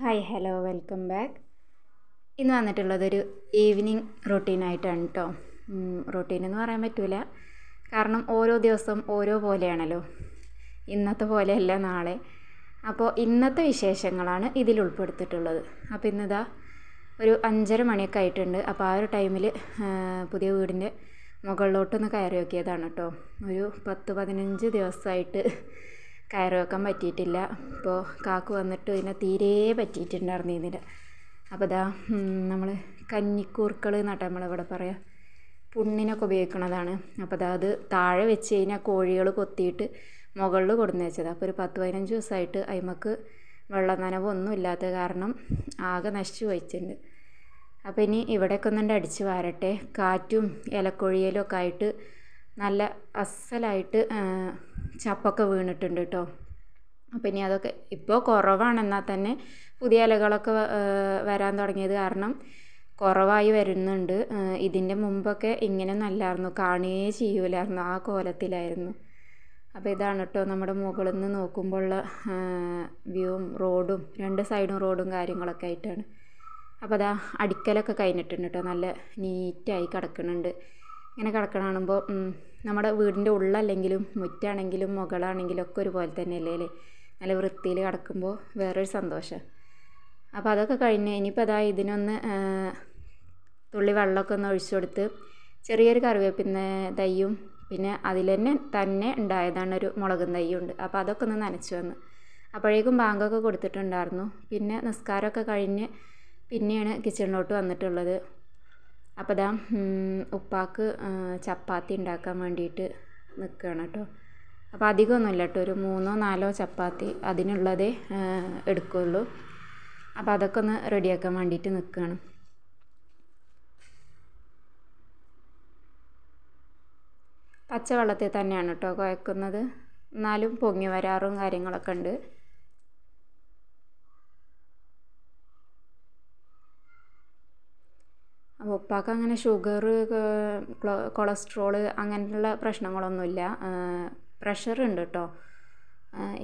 hi hello welcome back ഇന്ന് വന്നിട്ടുള്ളതൊരു evening റൊട്ടീനായിട്ടാണ് കേട്ടോ routine എന്ന് പറയാൻ പറ്റില്ല കാരണം ഓരോ ദിവസം ഓരോ പോലെയാണല്ലോ ഇന്നത്തെ പോലെയല്ല നാളെ അപ്പോൾ ഇന്നത്തെ വിശേഷങ്ങളാണ് ഇതിൽ ഉൾപ്പെടുത്തിയിട്ടുള്ളത് അപ്പോൾ ഇന്നതാ ഒരു അഞ്ചര മണിയൊക്കെ ആയിട്ടുണ്ട് അപ്പോൾ ആ ഒരു ടൈമിൽ പുതിയ വീടിൻ്റെ മുകളിലോട്ടൊന്ന് കയറി നോക്കിയതാണ് കേട്ടോ ഒരു പത്ത് പതിനഞ്ച് ദിവസമായിട്ട് കയറ് വെക്കാൻ പറ്റിയിട്ടില്ല അപ്പോൾ കാക്കു വന്നിട്ട് ഇതിനെ തീരെ പറ്റിയിട്ടുണ്ടായിരുന്നില്ല അപ്പോൾ ഇതാ നമ്മൾ കഞ്ഞിക്കൂർക്കൾ എന്നിട്ട് നമ്മളിവിടെ പറയാം പുണ്ണിനൊക്കെ ഉപയോഗിക്കുന്നതാണ് അപ്പോൾ ഇതാ അത് താഴെ വെച്ച് കഴിഞ്ഞാൽ കോഴികൾ കൊത്തിയിട്ട് മുകളിൽ കൊടുന്ന് വെച്ചത് അപ്പോൾ ഒരു പത്ത് പതിനഞ്ച് ദിവസമായിട്ട് അയിമക്ക് വെള്ളം നനവൊന്നും ഇല്ലാത്ത കാരണം ആകെ നശിച്ചു പോയിട്ടുണ്ട് അപ്പോൾ ഇനി ഇവിടെയൊക്കെ ഒന്നുണ്ട് അടിച്ച് വാരട്ടെ കാറ്റും ഇലക്കൊഴിയലും ഒക്കെ ആയിട്ട് നല്ല അസലായിട്ട് ചപ്പൊക്കെ വീണിട്ടുണ്ട് കേട്ടോ അപ്പം ഇനി അതൊക്കെ ഇപ്പോൾ കുറവാണ് എന്നാൽ തന്നെ പുതിയ ഇലകളൊക്കെ വരാൻ തുടങ്ങിയത് കാരണം കുറവായി വരുന്നുണ്ട് ഇതിൻ്റെ മുമ്പൊക്കെ ഇങ്ങനെ നല്ലായിരുന്നു കാണേ ചെയ്യൂലായിരുന്നു ആ കോലത്തിലായിരുന്നു അപ്പോൾ ഇതാണ് കേട്ടോ നമ്മുടെ മുകളിൽ നിന്ന് നോക്കുമ്പോഴുള്ള വ്യൂവും റോഡും രണ്ട് സൈഡും റോഡും കാര്യങ്ങളൊക്കെ ആയിട്ടാണ് അപ്പോൾ അതാ അടിക്കലൊക്കെ കഴിഞ്ഞിട്ടുണ്ട് കേട്ടോ നല്ല നീറ്റായി കിടക്കുന്നുണ്ട് ഇങ്ങനെ കിടക്കണ കാണുമ്പോൾ നമ്മുടെ വീടിൻ്റെ ഉള്ളല്ലെങ്കിലും മുറ്റാണെങ്കിലും മുകളാണെങ്കിലും ഒക്കെ ഒരുപോലെ തന്നെയല്ലേ അല്ലേ നല്ല വൃത്തിയിൽ കിടക്കുമ്പോൾ വേറൊരു സന്തോഷം അപ്പോൾ അതൊക്കെ കഴിഞ്ഞ് ഇനിയിപ്പോൾ അതാ ഇതിനൊന്ന് തുള്ളി വെള്ളമൊക്കെ ഒന്ന് ഒഴിച്ചു കൊടുത്ത് ചെറിയൊരു കറിവേപ്പിൻ്റെ തയ്യും പിന്നെ അതിൽ തന്നെ തന്നെ ഉണ്ടായതാണ് ഒരു മുളകും തയ്യും ഉണ്ട് അപ്പോൾ അതൊക്കെ ഒന്ന് നനച്ചു വന്ന് അപ്പോഴേക്കും ബാങ്കൊക്കെ കൊടുത്തിട്ടുണ്ടായിരുന്നു പിന്നെ നിസ്കാരമൊക്കെ കഴിഞ്ഞ് പിന്നെയാണ് കിച്ചണിലോട്ട് വന്നിട്ടുള്ളത് അപ്പോൾ ദാ ഉപ്പാക്ക് ചപ്പാത്തി ഉണ്ടാക്കാൻ വേണ്ടിയിട്ട് നിൽക്കുകയാണ് കേട്ടോ അപ്പോൾ അധികമൊന്നുമില്ല കേട്ടോ ഒരു മൂന്നോ നാലോ ചപ്പാത്തി അതിനുള്ളതേ എടുക്കുകയുള്ളൂ അപ്പോൾ അതൊക്കെ ഒന്ന് റെഡിയാക്കാൻ വേണ്ടിയിട്ട് നിൽക്കുകയാണ് പച്ചവെള്ളത്തിൽ തന്നെയാണ് കേട്ടോ കുഴക്കുന്നത് എന്നാലും പൊങ്ങി വരാറും കാര്യങ്ങളൊക്കെ ഉണ്ട് ഉപ്പാക്ക് അങ്ങനെ ഷുഗർ കൊളസ്ട്രോൾ അങ്ങനെയുള്ള പ്രശ്നങ്ങളൊന്നുമില്ല പ്രഷർ ഉണ്ട് കേട്ടോ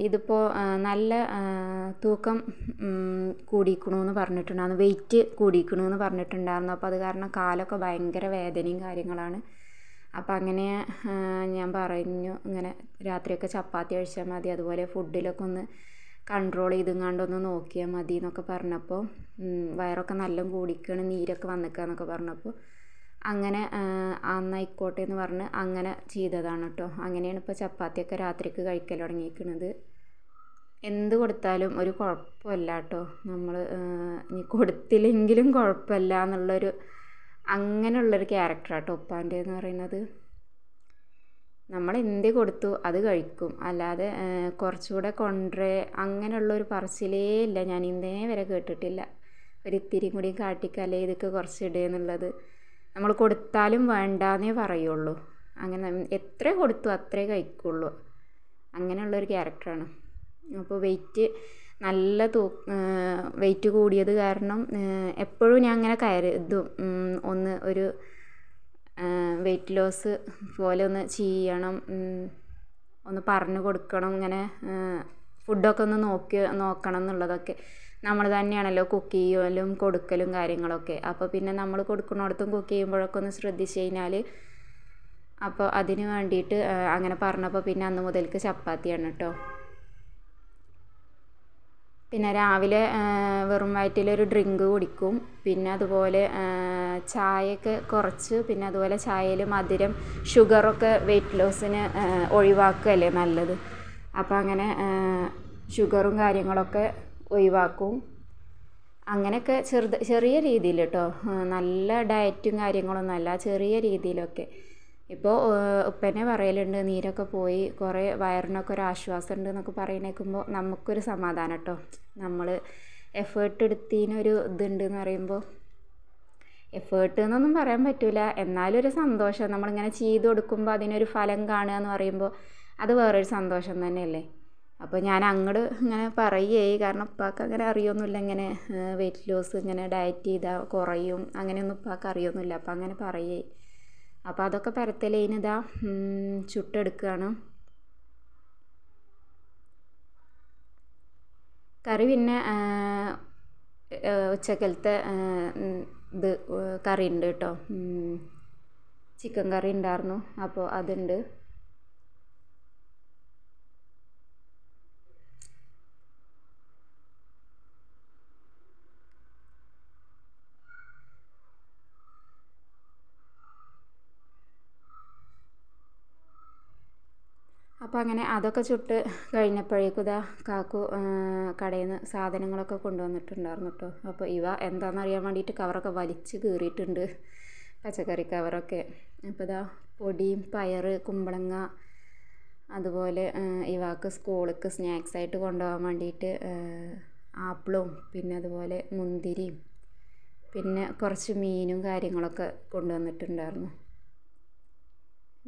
ഇതിപ്പോൾ നല്ല തൂക്കം കൂടിക്കണമെന്ന് പറഞ്ഞിട്ടുണ്ടായിരുന്നു വെയിറ്റ് കൂടിക്കണമെന്ന് പറഞ്ഞിട്ടുണ്ടായിരുന്നു അപ്പോൾ അത് കാരണം കാലൊക്കെ ഭയങ്കര വേദനയും കാര്യങ്ങളാണ് അപ്പോൾ അങ്ങനെ ഞാൻ പറഞ്ഞു ഇങ്ങനെ രാത്രിയൊക്കെ ചപ്പാത്തി കഴിച്ചാൽ മതി അതുപോലെ ഫുഡിലൊക്കെ ഒന്ന് കൺട്രോൾ ചെയ്തെങ്ങാണ്ടൊന്ന് നോക്കിയാൽ മതി എന്നൊക്കെ പറഞ്ഞപ്പോൾ വയറൊക്കെ നല്ല കൂടിക്കാണ് നീരൊക്കെ വന്നിക്കുക എന്നൊക്കെ പറഞ്ഞപ്പോൾ അങ്ങനെ അന്നായിക്കോട്ടെ എന്ന് പറഞ്ഞ് അങ്ങനെ ചെയ്തതാണ് കേട്ടോ അങ്ങനെയാണ് ഇപ്പോൾ ചപ്പാത്തിയൊക്കെ രാത്രിക്ക് കഴിക്കൽ തുടങ്ങിയിരിക്കുന്നത് എന്ത് കൊടുത്താലും ഒരു കുഴപ്പമില്ല കേട്ടോ നമ്മൾ ഇനി കൊടുത്തില്ലെങ്കിലും കുഴപ്പമില്ല എന്നുള്ളൊരു അങ്ങനെയുള്ളൊരു ക്യാരക്ടറാണ് കേട്ടോ ഉപ്പാൻ്റെ എന്ന് പറയുന്നത് നമ്മൾ എന്ത് കൊടുത്തു അത് കഴിക്കും അല്ലാതെ കുറച്ചുകൂടെ കൊണ്ടുവരേ അങ്ങനെയുള്ളൊരു പറച്ചിലേ ഇല്ല ഞാൻ ഇന്നേ വരെ കേട്ടിട്ടില്ല ഇത്തിരി കൂടി കാട്ടിക്കലേ ഇതൊക്കെ കുറച്ച് എന്നുള്ളത് നമ്മൾ കൊടുത്താലും വേണ്ടെന്നേ പറയുള്ളൂ അങ്ങനെ എത്ര കൊടുത്തു അത്രേ കഴിക്കുള്ളൂ അങ്ങനെയുള്ളൊരു ക്യാരക്ടറാണ് അപ്പോൾ വെയിറ്റ് നല്ല തൂ വെയിറ്റ് കൂടിയത് കാരണം എപ്പോഴും ഞാൻ അങ്ങനെ കരുതും ഒന്ന് ഒരു വെയ്റ്റ് ലോസ് പോലെ ഒന്ന് ചെയ്യണം ഒന്ന് പറഞ്ഞു കൊടുക്കണം ഇങ്ങനെ ഫുഡൊക്കെ ഒന്ന് നോക്കി നോക്കണം എന്നുള്ളതൊക്കെ നമ്മൾ തന്നെയാണല്ലോ കുക്ക് ചെയ്യലും കൊടുക്കലും കാര്യങ്ങളൊക്കെ അപ്പോൾ പിന്നെ നമ്മൾ കൊടുക്കുന്നിടത്തും കുക്ക് ചെയ്യുമ്പോഴൊക്കെ ഒന്ന് ശ്രദ്ധിച്ചു കഴിഞ്ഞാൽ അപ്പോൾ അതിന് വേണ്ടിയിട്ട് അങ്ങനെ പറഞ്ഞപ്പോൾ പിന്നെ അന്ന് മുതൽക്ക് ചപ്പാത്തിയാണ് കേട്ടോ പിന്നെ രാവിലെ വെറും വയറ്റിലൊരു ഡ്രിങ്ക് കുടിക്കും പിന്നെ അതുപോലെ ചായയൊക്കെ കുറച്ച് പിന്നെ അതുപോലെ ചായയിൽ മധുരം ഷുഗറൊക്കെ വെയ്റ്റ് ലോസിന് ഒഴിവാക്കുകയല്ലേ നല്ലത് അപ്പം അങ്ങനെ ഷുഗറും കാര്യങ്ങളൊക്കെ ഒഴിവാക്കും അങ്ങനെയൊക്കെ ചെറുത് ചെറിയ രീതിയിൽ കേട്ടോ നല്ല ഡയറ്റും കാര്യങ്ങളൊന്നുമല്ല ചെറിയ രീതിയിലൊക്കെ ഇപ്പോൾ ഉപ്പനെ പറയലുണ്ട് നീരൊക്കെ പോയി കുറേ വയറിനൊക്കെ ഒരു ആശ്വാസം ഉണ്ട് എന്നൊക്കെ പറയുന്നേക്കുമ്പോൾ നമുക്കൊരു സമാധാനം കേട്ടോ നമ്മൾ എഫേർട്ട് എടുത്തതിനൊരു എന്ന് പറയുമ്പോൾ എഫേർട്ട് എന്നൊന്നും പറയാൻ പറ്റില്ല എന്നാലും ഒരു സന്തോഷം നമ്മളിങ്ങനെ ചെയ്ത് കൊടുക്കുമ്പോൾ അതിനൊരു ഫലം കാണുക എന്ന് പറയുമ്പോൾ അത് വേറൊരു സന്തോഷം തന്നെയല്ലേ അപ്പോൾ ഞാൻ അങ്ങോട്ട് ഇങ്ങനെ പറയുകയായി കാരണം ഉപ്പാക്ക് അങ്ങനെ അറിയൊന്നുമില്ല ഇങ്ങനെ വെയിറ്റ് ലോസ് ഇങ്ങനെ ഡയറ്റ് ചെയ്താൽ കുറയും അങ്ങനെയൊന്നും ഉപ്പാക്ക് അറിയൊന്നുമില്ല അപ്പോൾ അങ്ങനെ പറയുകയായി അപ്പോൾ അതൊക്കെ പരത്തലേനിതാ ചുട്ടെടുക്കുകയാണ് കറി പിന്നെ ഉച്ചക്കലത്തെ ഇത് ഉണ്ട് കേട്ടോ ചിക്കൻ കറി ഉണ്ടായിരുന്നു അപ്പോൾ അതുണ്ട് അപ്പോൾ അങ്ങനെ അതൊക്കെ ചുട്ട് കഴിഞ്ഞപ്പോഴേക്കും ഇതാ കാക്കു കടയിൽ നിന്ന് സാധനങ്ങളൊക്കെ കൊണ്ടുവന്നിട്ടുണ്ടായിരുന്നു കേട്ടോ അപ്പോൾ ഇവ എന്താണെന്നറിയാൻ വേണ്ടിയിട്ട് കവറൊക്കെ വലിച്ച് കീറിയിട്ടുണ്ട് പച്ചക്കറി കവറൊക്കെ അപ്പോൾ ഇതാ പൊടിയും പയർ കുമ്പളങ്ങ അതുപോലെ ഇവാക്ക് സ്കൂളിലേക്ക് സ്നാക്സ് ആയിട്ട് കൊണ്ടുപോകാൻ വേണ്ടിയിട്ട് ആപ്പിളും പിന്നെ അതുപോലെ മുന്തിരിയും പിന്നെ കുറച്ച് മീനും കാര്യങ്ങളൊക്കെ കൊണ്ടുവന്നിട്ടുണ്ടായിരുന്നു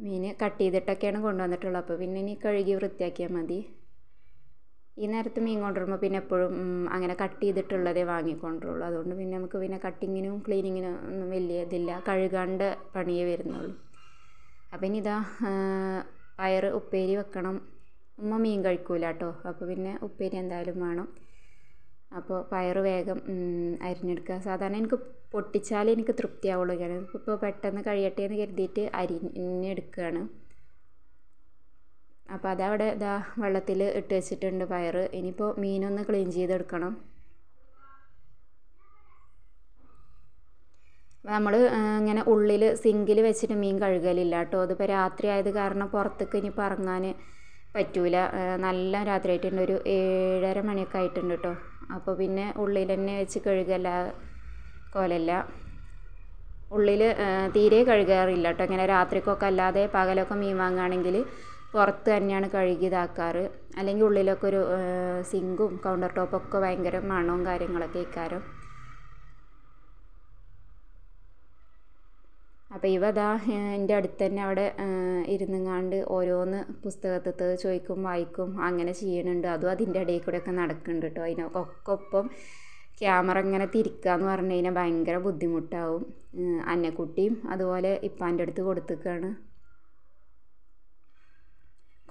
മീൻ കട്ട് ചെയ്തിട്ടൊക്കെയാണ് കൊണ്ടുവന്നിട്ടുള്ളത് അപ്പോൾ പിന്നെ ഇനി കഴുകി വൃത്തിയാക്കിയാൽ മതി ഈ നേരത്ത് മീൻ കൊണ്ടുവരുമ്പോൾ പിന്നെ എപ്പോഴും അങ്ങനെ കട്ട് ചെയ്തിട്ടുള്ളതേ വാങ്ങിക്കൊണ്ടുള്ളൂ അതുകൊണ്ട് പിന്നെ നമുക്ക് പിന്നെ കട്ടിങ്ങിനും ക്ലീനിങ്ങിനും ഒന്നും വലിയ ഇതില്ല കഴുകാണ്ട് പണിയേ വരുന്നുള്ളൂ അപ്പം ഇനി ഇതാ പയർ ഉപ്പേരി വെക്കണം ഉമ്മ മീൻ കഴിക്കൂല കേട്ടോ അപ്പോൾ പിന്നെ ഉപ്പേരി എന്തായാലും വേണം അപ്പോൾ പയർ വേഗം അരിഞ്ഞെടുക്കുക സാധാരണ എനിക്ക് പൊട്ടിച്ചാലേ എനിക്ക് തൃപ്തിയാവുള്ളൂ ഞാൻ ഇപ്പോൾ പെട്ടെന്ന് കഴിയട്ടെ എന്ന് കരുതിയിട്ട് അരിഞ്ഞെടുക്കുകയാണ് അപ്പോൾ അതവിടെ ഇതാ വെള്ളത്തിൽ ഇട്ട് വെച്ചിട്ടുണ്ട് പയർ ഇനിയിപ്പോൾ മീനൊന്ന് ക്ലീൻ ചെയ്തെടുക്കണം നമ്മൾ ഇങ്ങനെ ഉള്ളിൽ സിങ്കിൽ വെച്ചിട്ട് മീൻ കഴുകലില്ല കേട്ടോ അതിപ്പോൾ രാത്രി ആയത് കാരണം പുറത്തേക്ക് ഇനി ഇറങ്ങാൻ പറ്റൂല നല്ല രാത്രി ആയിട്ടുണ്ട് ഒരു ഏഴര മണിയൊക്കെ ആയിട്ടുണ്ട് കേട്ടോ അപ്പോൾ പിന്നെ ഉള്ളിൽ തന്നെ വെച്ച് കഴുകല കോലല്ല ഉള്ളിൽ തീരെ കഴുകാറില്ല കേട്ടോ ഇങ്ങനെ രാത്രിക്കൊക്കെ അല്ലാതെ പകലൊക്കെ മീൻ വാങ്ങുകയാണെങ്കിൽ പുറത്ത് തന്നെയാണ് കഴുകി ഇതാക്കാറ് അല്ലെങ്കിൽ ഉള്ളിലൊക്കെ ഒരു സിങ്കും കൗണ്ടർ ടോപ്പൊക്കെ ഭയങ്കര മണവും കാര്യങ്ങളൊക്കെ ഇക്കാരം അപ്പോൾ ഇവ എൻ്റെ അടുത്ത് തന്നെ അവിടെ ഇരുന്നുങ്ങാണ്ട് ഓരോന്ന് പുസ്തകത്തത് ചോദിക്കും വായിക്കും അങ്ങനെ ചെയ്യണുണ്ട് അതും അതിൻ്റെ ഇടയിൽ കൂടെ ഒക്കെ നടക്കുന്നുണ്ട് കേട്ടോ അതിനൊക്കെ ഒപ്പം ക്യാമറ ഇങ്ങനെ തിരിക്കുക എന്ന് പറഞ്ഞു കഴിഞ്ഞാൽ ഭയങ്കര ബുദ്ധിമുട്ടാവും അന്നക്കുട്ടിയും അതുപോലെ ഇപ്പാൻ്റെ അടുത്ത് കൊടുത്തേക്കാണ്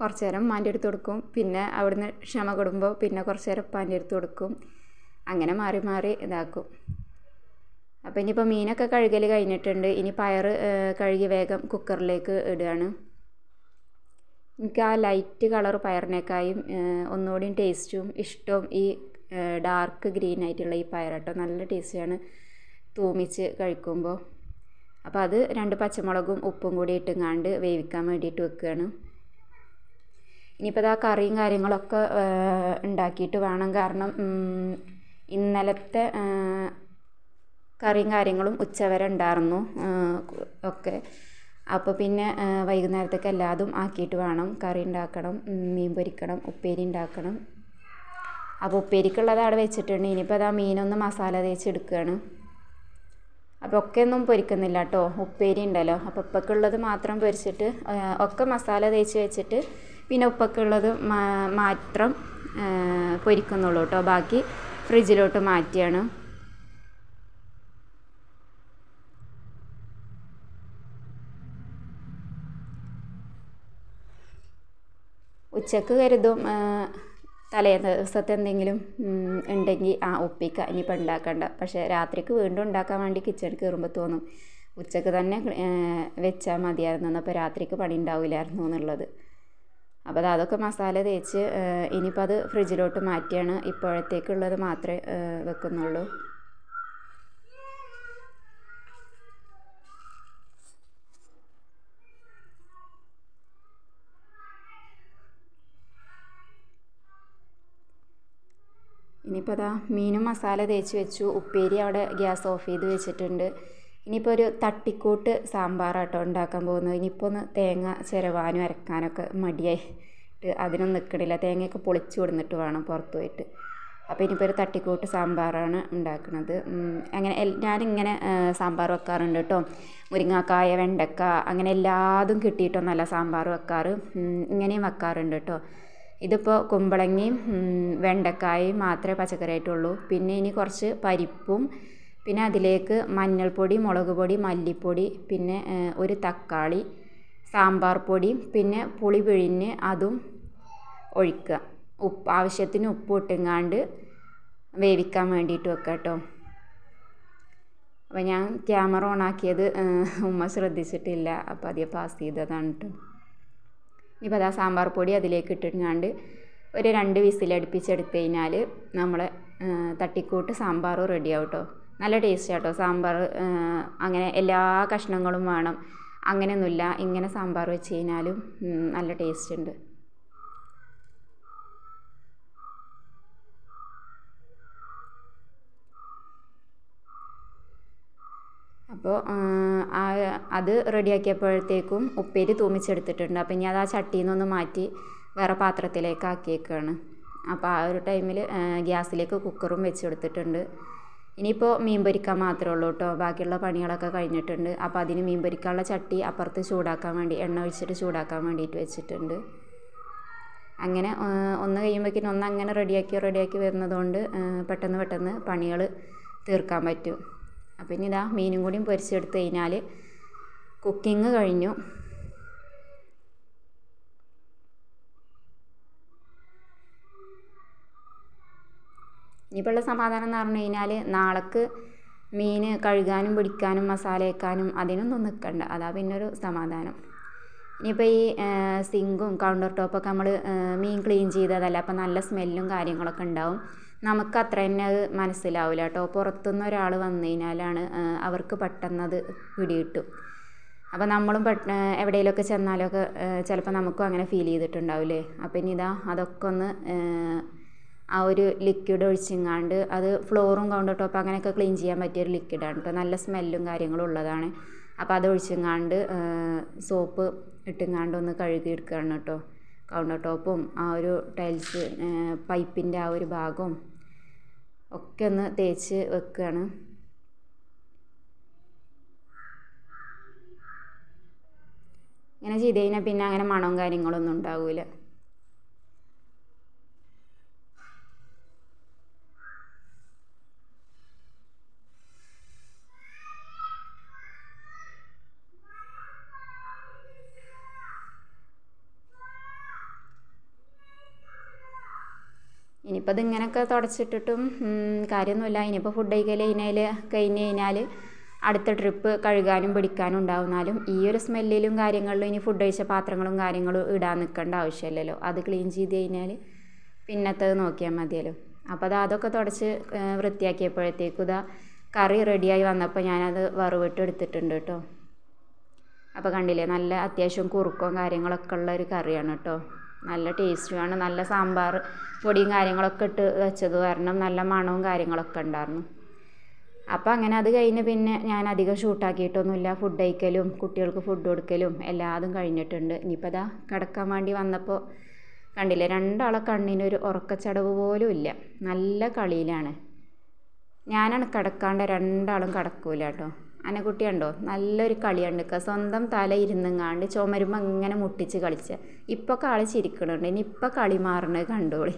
കുറച്ച് നേരം ഉമ്മാൻ്റെ അടുത്ത് കൊടുക്കും പിന്നെ അവിടുന്ന് ക്ഷമ കൊടുമ്പോൾ പിന്നെ കുറച്ച് നേരം ഉപ്പാൻ്റെ അടുത്ത് കൊടുക്കും അങ്ങനെ മാറി മാറി ഇതാക്കും അപ്പോൾ ഇനിയിപ്പോൾ മീനൊക്കെ കഴുകൽ കഴിഞ്ഞിട്ടുണ്ട് ഇനി പയർ കഴുകി വേഗം കുക്കറിലേക്ക് ഇടുകയാണ് എനിക്ക് ആ ലൈറ്റ് കളർ പയറിനേക്കായും ഒന്നുകൂടിയും ടേസ്റ്റും ഇഷ്ടവും ഈ ഡാർക്ക് ഗ്രീൻ ആയിട്ടുള്ള ഈ പയറട്ടോ നല്ല ടേസ്റ്റിയാണ് തൂമിച്ച് കഴിക്കുമ്പോൾ അപ്പോൾ അത് രണ്ട് പച്ചമുളകും ഉപ്പും കൂടി ഇട്ടുങ്ങാണ്ട് വേവിക്കാൻ വേണ്ടിയിട്ട് വെക്കുകയാണ് ഇനിയിപ്പോൾ ആ കറിയും കാര്യങ്ങളൊക്കെ ഉണ്ടാക്കിയിട്ട് വേണം കാരണം ഇന്നലത്തെ കറിയും കാര്യങ്ങളും ഉച്ചവരെ ഉണ്ടായിരുന്നു ഒക്കെ അപ്പോൾ പിന്നെ വൈകുന്നേരത്തേക്ക് എല്ലാതും ആക്കിയിട്ട് വേണം കറി ഉണ്ടാക്കണം മീൻ പൊരിക്കണം ഉപ്പേരി ഉണ്ടാക്കണം അപ്പോൾ ഉപ്പേരിക്കുള്ളത് അവിടെ വെച്ചിട്ടുണ്ട് ഇനിയിപ്പോൾ അതാ മീനൊന്ന് മസാല തേച്ച് എടുക്കുകയാണ് അപ്പോൾ ഒക്കെ ഒന്നും പൊരിക്കുന്നില്ല കേട്ടോ ഉപ്പേരി ഉണ്ടല്ലോ അപ്പോൾ ഉപ്പക്കുള്ളത് മാത്രം പൊരിച്ചിട്ട് ഒക്കെ മസാല തേച്ച് വെച്ചിട്ട് പിന്നെ ഉപ്പക്കുള്ളത് മാത്രം പൊരിക്കുന്നുള്ളൂ കേട്ടോ ബാക്കി ഫ്രിഡ്ജിലോട്ട് മാറ്റിയാണ് ഉച്ചക്ക് കരുതും തലേ ദിവസത്തെ എന്തെങ്കിലും ഉണ്ടെങ്കിൽ ആ ഉപ്പിക്ക ഇനിയിപ്പോൾ ഉണ്ടാക്കണ്ട പക്ഷേ രാത്രിക്ക് വീണ്ടും ഉണ്ടാക്കാൻ വേണ്ടി കിച്ചണിൽ കയറുമ്പോൾ തോന്നും ഉച്ചക്ക് തന്നെ വെച്ചാൽ മതിയായിരുന്നു എന്നപ്പോൾ രാത്രിക്ക് പണി ഉണ്ടാവില്ലായിരുന്നു എന്നുള്ളത് അപ്പോൾ അതൊക്കെ മസാല തേച്ച് ഇനിയിപ്പോൾ അത് ഫ്രിഡ്ജിലോട്ട് മാറ്റിയാണ് ഇപ്പോഴത്തേക്കുള്ളത് മാത്രമേ വെക്കുന്നുള്ളൂ ഇനിയിപ്പോൾ അതാ മീനും മസാല തേച്ച് വെച്ചു ഉപ്പേരി അവിടെ ഗ്യാസ് ഓഫ് ചെയ്ത് വെച്ചിട്ടുണ്ട് ഇനിയിപ്പോൾ ഒരു തട്ടിക്കൂട്ട് സാമ്പാറാട്ടോ ഉണ്ടാക്കാൻ പോകുന്നത് ഇനിയിപ്പോൾ ഒന്ന് തേങ്ങ ചിരവാനും അരക്കാനൊക്കെ മടിയായിട്ട് അതിനൊന്നും നിൽക്കണില്ല തേങ്ങയൊക്കെ പൊളിച്ചു കൊടുത്തിട്ട് വേണം പുറത്തു പോയിട്ട് അപ്പോൾ ഇനിയിപ്പോൾ ഒരു തട്ടിക്കൂട്ട് സാമ്പാറാണ് ഉണ്ടാക്കുന്നത് അങ്ങനെ ഞാനിങ്ങനെ സാമ്പാർ വെക്കാറുണ്ട് കേട്ടോ മുരിങ്ങാക്കായ വെണ്ടക്ക അങ്ങനെ എല്ലാതും കിട്ടിയിട്ടോ നല്ല സാമ്പാർ വെക്കാറ് ഇങ്ങനെയും വെക്കാറുണ്ട് കേട്ടോ ഇതിപ്പോൾ കുമ്പളങ്ങയും വെണ്ടക്കായും മാത്രമേ പച്ചക്കറിയായിട്ടുള്ളൂ പിന്നെ ഇനി കുറച്ച് പരിപ്പും പിന്നെ അതിലേക്ക് മഞ്ഞൾപ്പൊടി മുളക് പൊടി മല്ലിപ്പൊടി പിന്നെ ഒരു തക്കാളി സാമ്പാർ പൊടി പിന്നെ പുളി പിഴിഞ്ഞ് അതും ഒഴിക്കുക ഉപ്പ് ആവശ്യത്തിന് ഉപ്പ് ഇട്ടുങ്ങാണ്ട് വേവിക്കാൻ വേണ്ടിയിട്ട് വെക്കാം കേട്ടോ അപ്പോൾ ഞാൻ ക്യാമറ ഓണാക്കിയത് ഉമ്മ ശ്രദ്ധിച്ചിട്ടില്ല അപ്പോൾ അതേ പാസ് ചെയ്തതാണ് കേട്ടോ ഇപ്പോൾ അതാ സാമ്പാർ പൊടി അതിലേക്ക് ഇട്ടിട്ടാണ്ട് ഒരു രണ്ട് വിസിൽ വിസിലടുപ്പിച്ചെടുത്ത് കഴിഞ്ഞാൽ നമ്മളെ തട്ടിക്കൂട്ട് സാമ്പാറും റെഡിയാവും കേട്ടോ നല്ല ടേസ്റ്റ് കേട്ടോ സാമ്പാർ അങ്ങനെ എല്ലാ കഷ്ണങ്ങളും വേണം അങ്ങനെയൊന്നുമില്ല ഇങ്ങനെ സാമ്പാർ വെച്ച് കഴിഞ്ഞാലും നല്ല ടേസ്റ്റ് ഉണ്ട് അപ്പോൾ അത് റെഡിയാക്കിയപ്പോഴത്തേക്കും ഉപ്പേരി തൂമിച്ചെടുത്തിട്ടുണ്ട് അപ്പോൾ ഇനി അത് ആ ചട്ടിയിൽ നിന്നൊന്ന് മാറ്റി വേറെ പാത്രത്തിലേക്ക് ആക്കിയേക്കാണ് അപ്പോൾ ആ ഒരു ടൈമിൽ ഗ്യാസിലേക്ക് കുക്കറും വെച്ച് കൊടുത്തിട്ടുണ്ട് ഇനിയിപ്പോൾ മീൻ പൊരിക്കാൻ മാത്രമേ ഉള്ളൂ കേട്ടോ ബാക്കിയുള്ള പണികളൊക്കെ കഴിഞ്ഞിട്ടുണ്ട് അപ്പോൾ അതിന് മീൻ പൊരിക്കാനുള്ള ചട്ടി അപ്പുറത്ത് ചൂടാക്കാൻ വേണ്ടി എണ്ണ ഒഴിച്ചിട്ട് ചൂടാക്കാൻ വേണ്ടിയിട്ട് വെച്ചിട്ടുണ്ട് അങ്ങനെ ഒന്ന് കഴിയുമ്പോഴേക്കിനും ഒന്ന് അങ്ങനെ റെഡിയാക്കി റെഡിയാക്കി വരുന്നതുകൊണ്ട് പെട്ടെന്ന് പെട്ടെന്ന് പണികൾ തീർക്കാൻ പറ്റും അപ്പം ഇനി ഇതാ മീനും കൂടിയും പൊരിച്ചെടുത്ത് കഴിഞ്ഞാൽ കുക്കിംഗ് കഴിഞ്ഞു ഇനിയിപ്പോൾ സമാധാനം എന്ന് പറഞ്ഞു കഴിഞ്ഞാൽ നാളേക്ക് മീൻ കഴുകാനും പിടിക്കാനും മസാല വയ്ക്കാനും അതിനൊന്നും നിൽക്കണ്ട അതാ പിന്നൊരു സമാധാനം ഇനിയിപ്പോൾ ഈ സിങ്കും കൗണ്ടർ ടോപ്പൊക്കെ നമ്മൾ മീൻ ക്ലീൻ ചെയ്തതല്ല അപ്പം നല്ല സ്മെല്ലും കാര്യങ്ങളൊക്കെ ഉണ്ടാവും നമുക്ക് അത്ര തന്നെ അത് മനസ്സിലാവില്ല കേട്ടോ പുറത്തുനിന്ന് ഒരാൾ വന്നു കഴിഞ്ഞാലാണ് അവർക്ക് പെട്ടെന്നത് പിടികിട്ടും അപ്പോൾ നമ്മളും പെട്ട എവിടെയെങ്കിലുമൊക്കെ ചെന്നാലൊക്കെ ചിലപ്പോൾ നമുക്കും അങ്ങനെ ഫീൽ ചെയ്തിട്ടുണ്ടാവില്ലേ അപ്പം ഇനി ഇതാ അതൊക്കെ ഒന്ന് ആ ഒരു ലിക്വിഡ് ഒഴിച്ചിങ്ങാണ്ട് അത് ഫ്ലോറും കൗണ്ടർ അപ്പോൾ അങ്ങനെയൊക്കെ ക്ലീൻ ചെയ്യാൻ പറ്റിയൊരു ലിക്വിഡാണ് കേട്ടോ നല്ല സ്മെല്ലും കാര്യങ്ങളും ഉള്ളതാണ് അപ്പോൾ അത് ഒഴിച്ചിങ്ങാണ്ട് സോപ്പ് ഇട്ടിങ്ങാണ്ട് ഒന്ന് കഴുകി എടുക്കുകയാണ് കേട്ടോ കൗണ്ടർ ടോപ്പും ആ ഒരു ടൈൽസ് പൈപ്പിൻ്റെ ആ ഒരു ഭാഗവും ഒക്കെ ഒന്ന് തേച്ച് വെക്കുകയാണ് ഇങ്ങനെ ചെയ്ത് കഴിഞ്ഞാൽ പിന്നെ അങ്ങനെ മണവും കാര്യങ്ങളൊന്നും ഉണ്ടാവില്ല ഇപ്പോൾ ഇതിങ്ങനെയൊക്കെ തുടച്ചിട്ടിട്ടും കാര്യമൊന്നുമില്ല ഇനിയിപ്പോൾ ഫുഡ് കഴിക്കല് കഴിഞ്ഞാൽ കഴിഞ്ഞ് കഴിഞ്ഞാൽ അടുത്ത ട്രിപ്പ് കഴുകാനും പിടിക്കാനും ഉണ്ടാവുന്നാലും ഈ ഒരു സ്മെല്ലിലും കാര്യങ്ങളിലും ഇനി ഫുഡ് കഴിച്ച പാത്രങ്ങളും കാര്യങ്ങളും ഇടാൻ നിൽക്കേണ്ട ആവശ്യമില്ലല്ലോ അത് ക്ലീൻ ചെയ്ത് കഴിഞ്ഞാൽ പിന്നത്തത് നോക്കിയാൽ മതിയല്ലോ അപ്പോൾ അത് അതൊക്കെ തുടച്ച് വൃത്തിയാക്കിയപ്പോഴത്തേക്കും ഇതാ കറി റെഡിയായി വന്നപ്പോൾ ഞാനത് വറുവിട്ട് എടുത്തിട്ടുണ്ട് കേട്ടോ അപ്പോൾ കണ്ടില്ലേ നല്ല അത്യാവശ്യം കുറുക്കും കാര്യങ്ങളൊക്കെ ഉള്ള ഒരു കറിയാണ് കേട്ടോ നല്ല ടേസ്റ്റുമാണ് നല്ല സാമ്പാർ പൊടിയും കാര്യങ്ങളൊക്കെ ഇട്ട് വെച്ചത് കാരണം നല്ല മണവും കാര്യങ്ങളൊക്കെ ഉണ്ടായിരുന്നു അപ്പോൾ അങ്ങനെ അത് കഴിഞ്ഞ് പിന്നെ ഞാൻ അധികം ഷൂട്ടാക്കിയിട്ടൊന്നുമില്ല ഫുഡ് കഴിക്കലും കുട്ടികൾക്ക് ഫുഡ് കൊടുക്കലും എല്ലാതും കഴിഞ്ഞിട്ടുണ്ട് ഇനിയിപ്പോൾ അതാ കിടക്കാൻ വേണ്ടി വന്നപ്പോൾ കണ്ടില്ലേ രണ്ടാളെ കണ്ണിനൊരു ഉറക്കച്ചടവ് പോലും ഇല്ല നല്ല കളിയിലാണ് ഞാനാണ് കിടക്കാണ്ട് രണ്ടാളും കിടക്കൂല കേട്ടോ അനക്കുട്ടി നല്ലൊരു കളിയുണ്ട് സ്വന്തം തല ഇരുന്നുങ്ങാണ്ട് ചുമരുമ്പോൾ ഇങ്ങനെ മുട്ടിച്ച് കളിച്ച ഇപ്പോൾ കളി ചിരിക്കണുണ്ട് ഇനി ഇപ്പോൾ കളി മാറണത് കണ്ടോളി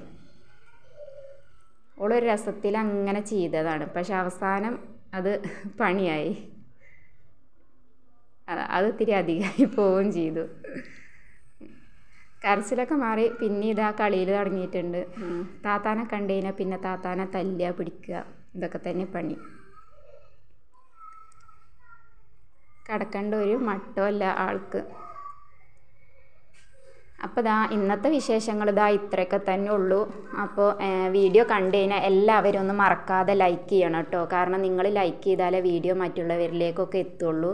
ഓളൊരു രസത്തിൽ അങ്ങനെ ചെയ്തതാണ് പക്ഷെ അവസാനം അത് പണിയായി അത് ഇത്തിരി അധികമായി പോവുകയും ചെയ്തു കരച്ചിലൊക്കെ മാറി പിന്നെ ഇതാ കളിയിൽ തുടങ്ങിയിട്ടുണ്ട് താത്താനെ കണ്ടു കഴിഞ്ഞാൽ പിന്നെ താത്താനെ തല്ലുക പിടിക്കുക ഇതൊക്കെ തന്നെ പണി കിടക്കേണ്ട ഒരു അല്ല ആൾക്ക് അപ്പോൾ ഇതാ ഇന്നത്തെ വിശേഷങ്ങൾ ഇതാ ഇത്രയൊക്കെ തന്നെ ഉള്ളൂ അപ്പോൾ വീഡിയോ കണ്ടു കഴിഞ്ഞാൽ എല്ലാവരും ഒന്ന് മറക്കാതെ ലൈക്ക് ചെയ്യണം കേട്ടോ കാരണം നിങ്ങൾ ലൈക്ക് ചെയ്താലേ വീഡിയോ മറ്റുള്ളവരിലേക്കൊക്കെ എത്തുള്ളൂ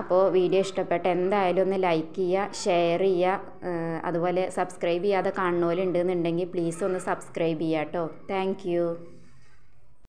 അപ്പോൾ വീഡിയോ ഇഷ്ടപ്പെട്ട എന്തായാലും ഒന്ന് ലൈക്ക് ചെയ്യുക ഷെയർ ചെയ്യുക അതുപോലെ സബ്സ്ക്രൈബ് ചെയ്യാതെ കാണുന്നവരുണ്ടെന്നുണ്ടെങ്കിൽ പ്ലീസ് ഒന്ന് സബ്സ്ക്രൈബ് ചെയ്യുക കേട്ടോ താങ്ക്